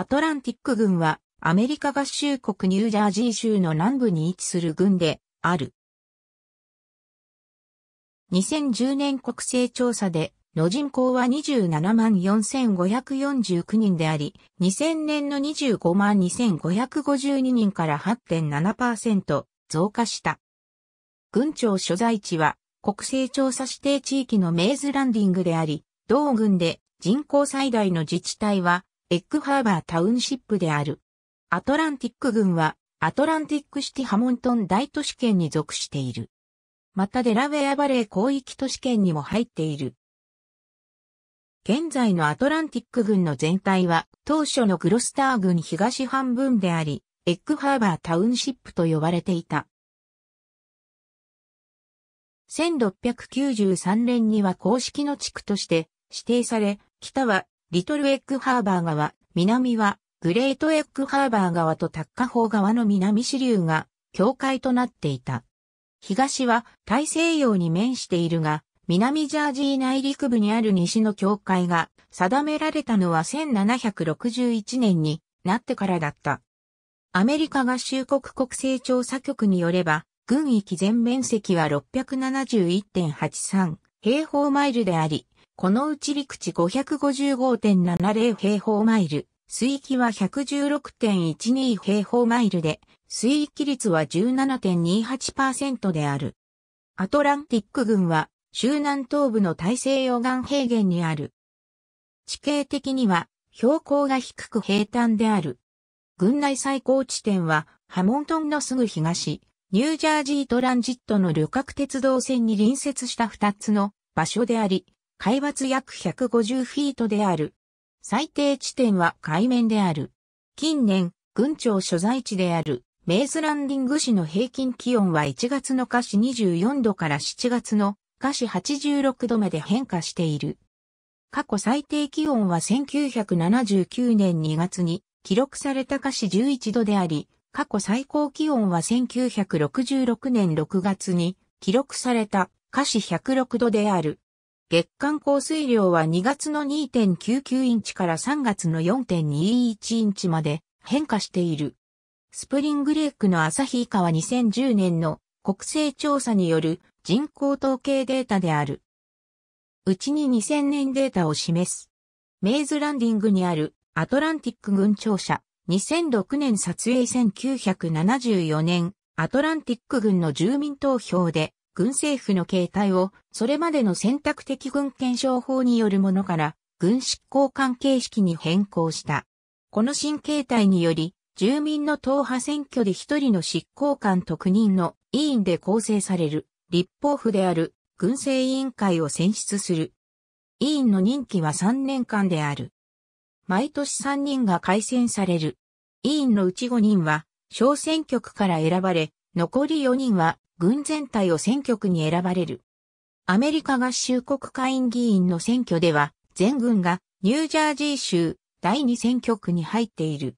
アトランティック軍はアメリカ合衆国ニュージャージー州の南部に位置する軍である。2010年国勢調査での人口は27万4549人であり、2000年の25万2552人から8.7%増加した。軍庁所在地は国勢調査指定地域のメイズランディングであり、同軍で人口最大の自治体はエッグハーバータウンシップである。アトランティック郡は、アトランティックシティハモントン大都市圏に属している。またデラウェアバレー広域都市圏にも入っている。現在のアトランティック郡の全体は当初のグロスター郡東半分であり、エッグハーバータウンシップと呼ばれていた。1693年には公式の地区として指定され、北はリトルエッグハーバー川、南はグレートエッグハーバー川とタッカホー川の南支流が境界となっていた。東は大西洋に面しているが、南ジャージー内陸部にある西の境界が定められたのは1761年になってからだった。アメリカ合衆国国勢調査局によれば、軍域全面積は671.83平方マイルであり、このうち陸地555.70平方マイル、水域は116.12平方マイルで、水域率は17.28%である。アトランティック群は、周南東部の大西洋岸平原にある。地形的には、標高が低く平坦である。群内最高地点は、ハモントンのすぐ東、ニュージャージートランジットの旅客鉄道線に隣接した2つの場所であり、海抜約150フィートである。最低地点は海面である。近年、群長所在地である、メイズランディング市の平均気温は1月の華氏24度から7月の華氏86度まで変化している。過去最低気温は1979年2月に記録された華氏11度であり、過去最高気温は1966年6月に記録された華氏106度である。月間降水量は2月の2.99インチから3月の4.21インチまで変化している。スプリングレークの旭川2010年の国勢調査による人口統計データである。うちに2000年データを示す。メイズランディングにあるアトランティック軍庁舎2006年撮影1974年アトランティック軍の住民投票で軍政府の形態を、それまでの選択的軍憲章法によるものから、軍執行官形式に変更した。この新形態により、住民の党派選挙で一人の執行官と9人の委員で構成される、立法府である、軍政委員会を選出する。委員の任期は3年間である。毎年3人が改選される。委員のうち5人は、小選挙区から選ばれ、残り4人は軍全体を選挙区に選ばれる。アメリカ合衆国会院議員の選挙では、全軍がニュージャージー州第2選挙区に入っている。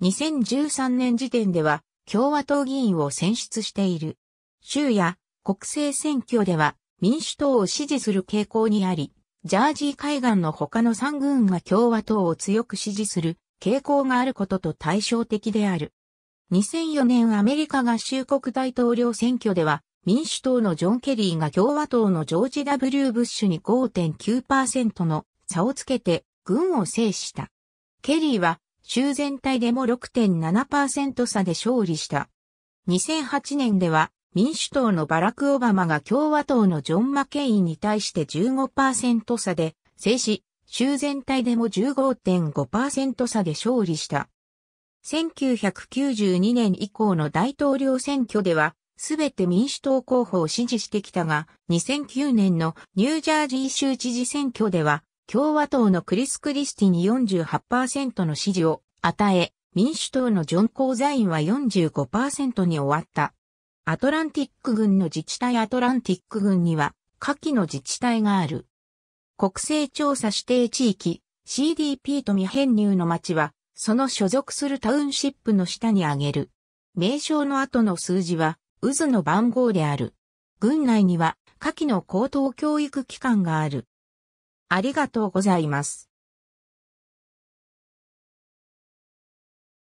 2013年時点では共和党議員を選出している。州や国政選挙では民主党を支持する傾向にあり、ジャージー海岸の他の3軍が共和党を強く支持する傾向があることと対照的である。2004年アメリカ合衆国大統領選挙では、民主党のジョン・ケリーが共和党のジョージ・ W・ ブッシュに5.9%の差をつけて軍を制した。ケリーは州全体でも6.7%差で勝利した。2008年では民主党のバラク・オバマが共和党のジョン・マケインに対して15%差で制し、州全体でも15.5%差で勝利した。1992年以降の大統領選挙では、すべて民主党候補を支持してきたが、2009年のニュージャージー州知事選挙では、共和党のクリス・クリスティに48%の支持を与え、民主党のジョン・コーザインは45%に終わった。アトランティック軍の自治体アトランティック軍には、下記の自治体がある。国勢調査指定地域、CDP と未編入の町は、その所属するタウンシップの下に挙げる。名称の後の数字は、渦の番号である。軍内には、下記の高等教育機関がある。ありがとうございます。